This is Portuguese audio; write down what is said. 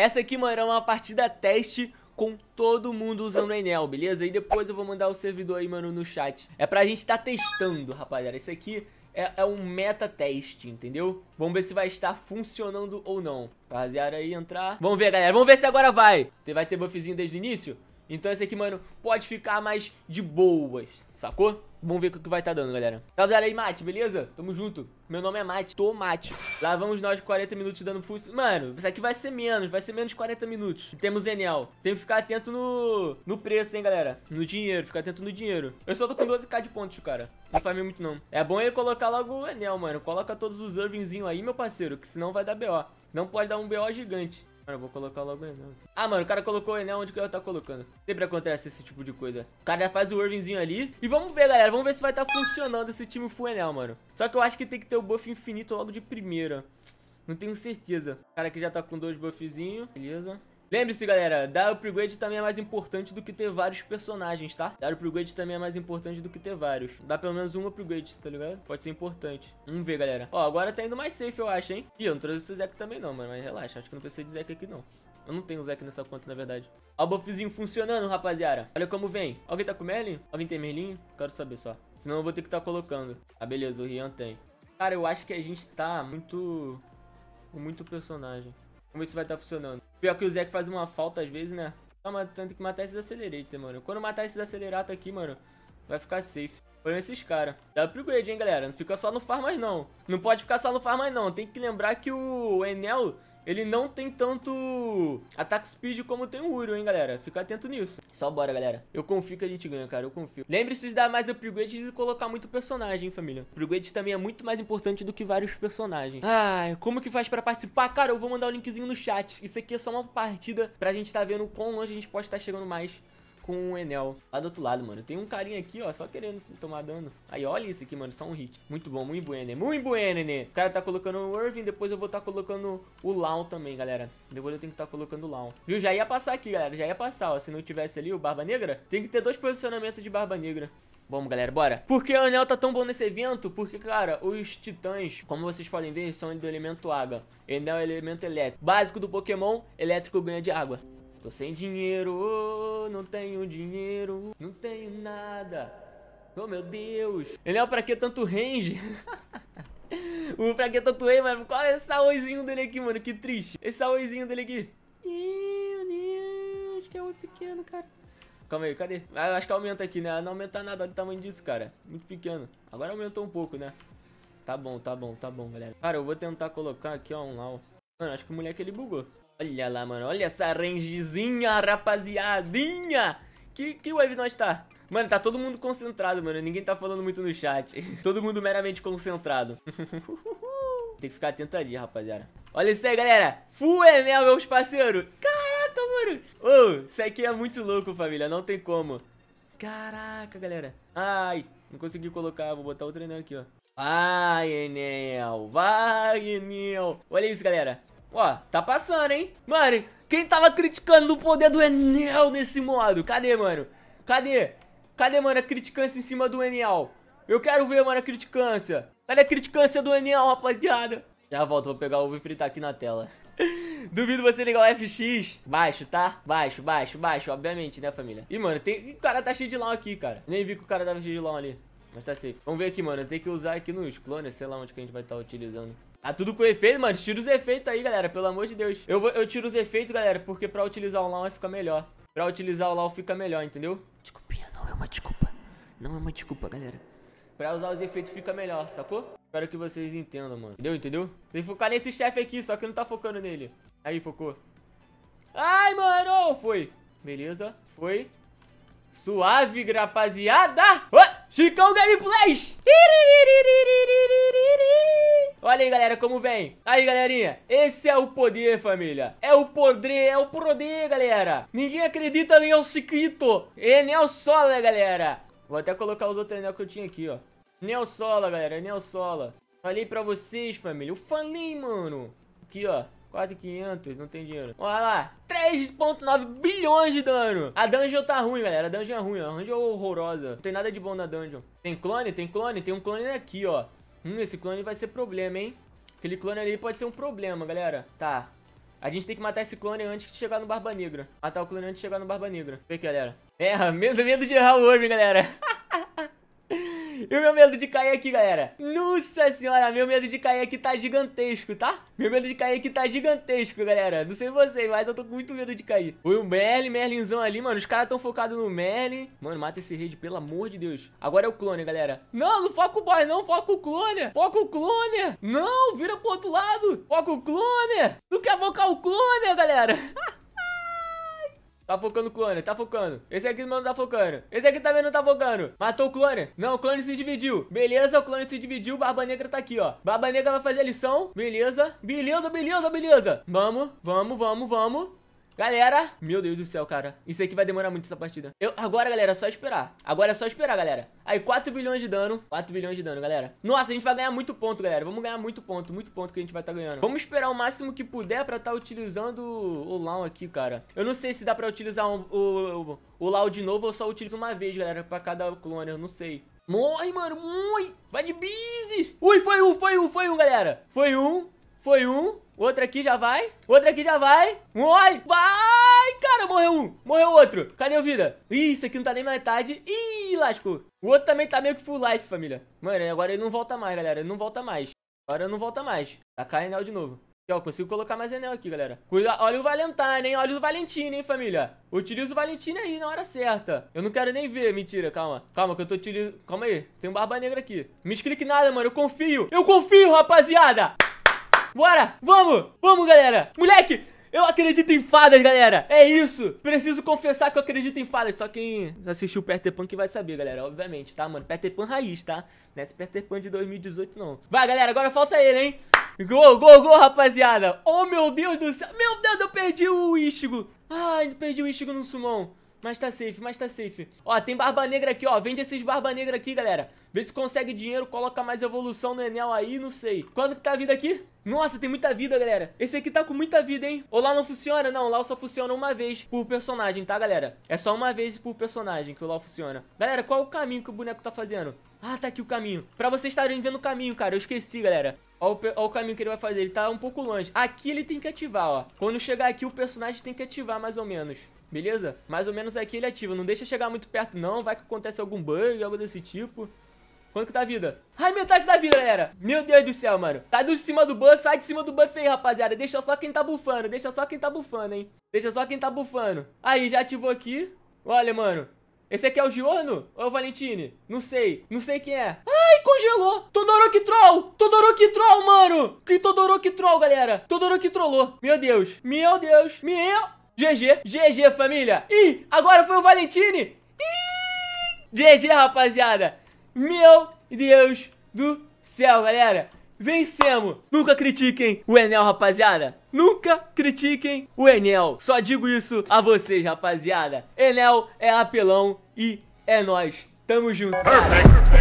Essa aqui, mano, é uma partida teste com todo mundo usando o Enel, beleza? E depois eu vou mandar o servidor aí, mano, no chat. É pra gente tá testando, rapaziada. esse aqui é, é, um meta teste, entendeu? Vamos ver se vai estar funcionando ou não. Rapaziada aí entrar. Vamos ver, galera. Vamos ver se agora vai. Vai ter buffzinho desde o início? Então esse aqui, mano, pode ficar mais de boas, sacou? Vamos ver o que vai estar tá dando, galera. Galera aí, Mate, beleza? Tamo junto. Meu nome é Mate, Tomate. Lá vamos nós 40 minutos dando full... Mano, isso aqui vai ser menos, vai ser menos de 40 minutos. E temos Enel. Tem que ficar atento no... no preço, hein, galera? No dinheiro, ficar atento no dinheiro. Eu só tô com 12k de pontos, cara. Não farmei muito, não. É bom ele colocar logo o Enel, mano. Coloca todos os Irvingzinho aí, meu parceiro, que senão vai dar BO. Não pode dar um BO gigante. Cara, eu vou colocar logo o Enel. Ah, mano, o cara colocou o Enel onde que eu tá colocando. Sempre acontece esse tipo de coisa. O cara já faz o Irvingzinho ali. E vamos ver, galera. Vamos ver se vai estar tá funcionando esse time full Enel, mano. Só que eu acho que tem que ter o buff infinito logo de primeira. Não tenho certeza. O cara aqui já tá com dois buffzinhos. Beleza. Lembre-se, galera, dar upgrade também é mais importante do que ter vários personagens, tá? Dar upgrade também é mais importante do que ter vários. Dá pelo menos um upgrade, tá ligado? Pode ser importante. Vamos ver, galera. Ó, agora tá indo mais safe, eu acho, hein? Ih, eu não trouxe esse Zeke também não, mano, mas relaxa. Acho que não precisa de Zeke aqui, não. Eu não tenho Zeke nessa conta, na verdade. Ó o buffzinho funcionando, rapaziada. Olha como vem. Alguém tá com Merlin? Alguém tem Merlin? Quero saber só. Senão eu vou ter que tá colocando. Ah, beleza, o Rian tem. Cara, eu acho que a gente tá muito... Com muito personagem. Vamos ver se vai estar tá funcionando. Pior que o Zeke faz uma falta às vezes, né? Tá que matar esses acelerators, mano. Quando matar esses acelerators aqui, mano, vai ficar safe. Olha esses caras. Dá pro upgrade, hein, galera. Não fica só no farm mais, não. Não pode ficar só no farm mais, não. Tem que lembrar que o Enel ele não tem tanto ataque speed como tem o Uriel, hein, galera? Fica atento nisso. Só bora, galera. Eu confio que a gente ganha, cara. Eu confio. Lembre-se de dar mais upgrade e de colocar muito personagem, hein, família? Upgrade também é muito mais importante do que vários personagens. Ai, ah, como que faz pra participar? Cara, eu vou mandar o um linkzinho no chat. Isso aqui é só uma partida pra gente tá vendo quão longe a gente pode estar tá chegando mais com o Enel lá do outro lado, mano. Tem um carinha aqui, ó, só querendo tomar dano. Aí, olha isso aqui, mano, só um hit. Muito bom, muito bueno, muito bueno, né? O cara tá colocando o Irving, depois eu vou tá colocando o Lau também, galera. Depois eu tenho que tá colocando o Lau. Viu? Já ia passar aqui, galera, já ia passar, ó. Se não tivesse ali o Barba Negra, tem que ter dois posicionamentos de Barba Negra. Vamos, galera, bora. Por que o anel tá tão bom nesse evento? Porque, cara, os titãs, como vocês podem ver, são do elemento água. Enel é o elemento elétrico. Básico do Pokémon, elétrico ganha de água. Tô sem dinheiro, oh, não tenho dinheiro, não tenho nada. Oh meu Deus. Ele é o pra que tanto range? o pra que tanto range, mano? Qual é esse saoizinho dele aqui, mano? Que triste. Esse saoizinho dele aqui. Meu Deus, que é muito pequeno, cara. Calma aí, cadê? Ah, acho que aumenta aqui, né? Não aumenta nada do tamanho disso, cara. Muito pequeno. Agora aumentou um pouco, né? Tá bom, tá bom, tá bom, galera. Cara, eu vou tentar colocar aqui, ó, um lau. Mano, acho que o moleque ele bugou. Olha lá, mano. Olha essa rangezinha, rapaziadinha. Que, que wave nós tá? Mano, tá todo mundo concentrado, mano. Ninguém tá falando muito no chat. todo mundo meramente concentrado. Tem que ficar atento ali, rapaziada. Olha isso aí, galera. Full Enel, meus parceiros. Caraca, mano. Ô, oh, isso aqui é muito louco, família. Não tem como. Caraca, galera. Ai, não consegui colocar. Vou botar outro treinador aqui, ó. Vai, Enel. Vai, Enel. Olha isso, galera. Ó, tá passando, hein? Mano, quem tava criticando o poder do Enel nesse modo? Cadê, mano? Cadê? Cadê, mano, a criticância em cima do Enel? Eu quero ver, mano, a criticância. Cadê a criticância do Enel, rapaziada? Já volto, vou pegar o ovo e fritar aqui na tela. Duvido você ligar o FX. Baixo, tá? Baixo, baixo, baixo, obviamente, né, família? E, mano, tem... o cara tá cheio de lão aqui, cara. Nem vi que o cara tava cheio de lão ali. Mas tá safe. Vamos ver aqui, mano. Tem que usar aqui nos clones, sei lá onde que a gente vai estar tá utilizando. Tá tudo com efeito, mano. Tira os efeitos aí, galera. Pelo amor de Deus. Eu, vou, eu tiro os efeitos, galera, porque pra utilizar o LAW fica melhor. Pra utilizar o LAW fica melhor, entendeu? Desculpinha, não é uma desculpa. Não é uma desculpa, galera. Pra usar os efeitos fica melhor, sacou? Espero que vocês entendam, mano. Entendeu? Entendeu? Tem que focar nesse chefe aqui, só que não tá focando nele. Aí, focou. Ai, mano! Foi. Beleza. Foi. Suave, rapaziada. Oh! Chicão Gameplays! Olha aí, galera, como vem. Aí, galerinha, esse é o poder, família. É o poder, é o poder, galera. Ninguém acredita nem ao Chiquito. Enel é Sola, galera. Vou até colocar os outros Enel que eu tinha aqui, ó. Enel Sola, galera, Enel Sola. Falei pra vocês, família. Eu falei, mano. Aqui, ó. Quase 500, não tem dinheiro. Olha lá, 3.9 bilhões de dano. A dungeon tá ruim, galera. A dungeon é ruim, ó. A dungeon é horrorosa. Não tem nada de bom na dungeon. Tem clone? Tem clone? Tem um clone aqui, ó. Hum, esse clone vai ser problema, hein? Aquele clone ali pode ser um problema, galera. Tá. A gente tem que matar esse clone antes de chegar no Barba Negra. Matar o clone antes de chegar no Barba Negra. Vê, galera. É, medo, medo de errar o homem, galera. E o meu medo de cair aqui, galera. Nossa senhora, meu medo de cair aqui tá gigantesco, tá? Meu medo de cair aqui tá gigantesco, galera. Não sei vocês, mas eu tô com muito medo de cair. Foi o Merlin, Merlinzão ali, mano. Os caras tão focados no Merlin. Mano, mata esse raid, pelo amor de Deus. Agora é o clone, galera. Não, não foca o boss, não. Foca o clone. Foca o clone. Não, vira pro outro lado. Foca o clone. Não quer focar o clone, galera. Tá focando o clone, tá focando. Esse aqui não tá focando. Esse aqui também não tá focando. Matou o clone. Não, o clone se dividiu. Beleza, o clone se dividiu. Barba Negra tá aqui, ó. Barba Negra vai fazer a lição. Beleza. Beleza, beleza, beleza. Vamos, vamos, vamos, vamos. Galera, meu Deus do céu, cara. Isso aqui vai demorar muito essa partida. Eu, agora, galera, é só esperar. Agora é só esperar, galera. Aí, 4 bilhões de dano. 4 bilhões de dano, galera. Nossa, a gente vai ganhar muito ponto, galera. Vamos ganhar muito ponto, muito ponto que a gente vai estar tá ganhando. Vamos esperar o máximo que puder pra estar tá utilizando o Lao aqui, cara. Eu não sei se dá pra utilizar o, o, o Lao de novo ou só utilizo uma vez, galera, pra cada clone. Eu não sei. Morre, mano, morre. Vai de busy. Ui, foi um, foi um, foi um, galera. Foi um. Foi um. Outro aqui já vai. Outro aqui já vai. Um, olha. Vai, cara. Morreu um. Morreu outro. Cadê o vida? Ih, isso aqui não tá nem na metade. Ih, lascou. O outro também tá meio que full life, família. Mano, agora ele não volta mais, galera. Ele não volta mais. Agora não volta mais. Tá caindo enel de novo. Aqui, ó, consigo colocar mais enel aqui, galera. Cuida... Olha o Valentine, hein? Olha o Valentine, hein, família? Utiliza o Valentine aí na hora certa. Eu não quero nem ver. Mentira, calma. Calma, que eu tô utilizando... Calma aí. Tem um Barba Negra aqui. Me clique nada, mano. Eu confio. Eu confio, rapaziada. Bora! Vamos! Vamos, galera! Moleque! Eu acredito em fadas, galera. É isso. Preciso confessar que eu acredito em fadas. Só quem assistiu Peter Pan que vai saber, galera. Obviamente, tá, mano? Peter Pan raiz, tá? Não é esse Peter Pan de 2018, não. Vai, galera. Agora falta ele, hein? Gol, gol, gol, rapaziada. Oh, meu Deus do céu. Meu Deus, eu perdi o Ishigo Ai, perdi o Ishigo no sumão. Mas tá safe, mas tá safe. Ó, tem barba negra aqui, ó. Vende esses barba negra aqui, galera. Vê se consegue dinheiro, coloca mais evolução no Enel aí, não sei. Quanto que tá a vida aqui? Nossa, tem muita vida, galera. Esse aqui tá com muita vida, hein? Ou lá não funciona? Não, lá só funciona uma vez por personagem, tá, galera? É só uma vez por personagem que o LoL funciona. Galera, qual é o caminho que o boneco tá fazendo? Ah, tá aqui o caminho. Pra vocês estarem vendo o caminho, cara, eu esqueci, galera. Ó o, ó o, caminho que ele vai fazer, ele tá um pouco longe. Aqui ele tem que ativar, ó. Quando chegar aqui, o personagem tem que ativar, mais ou menos. Beleza? Mais ou menos é aqui ele ativa. Não deixa chegar muito perto não, vai que acontece algum bug, algo desse tipo. Quanto que tá a vida? Ai, metade da vida, galera. Meu Deus do céu, mano. Tá de cima do buff, sai de cima do buff aí, rapaziada. Deixa só quem tá bufando, deixa só quem tá bufando, hein. Deixa só quem tá bufando. Aí, já ativou aqui. Olha, mano. Esse aqui é o Giorno? Ou é o Valentine? Não sei. Não sei quem é. Ai, congelou. Todoroki Troll. Todoroki Troll, mano. Que Todoroki Troll, galera. Todoroki trollou. Meu Deus. Meu Deus. Meu... GG, GG família. Ih, agora foi o Valentini. Ih, GG rapaziada. Meu Deus do céu, galera. Vencemos! Nunca critiquem o Enel, rapaziada. Nunca critiquem o Enel. Só digo isso a vocês, rapaziada. Enel é apelão e é nós. Tamo junto. Cara.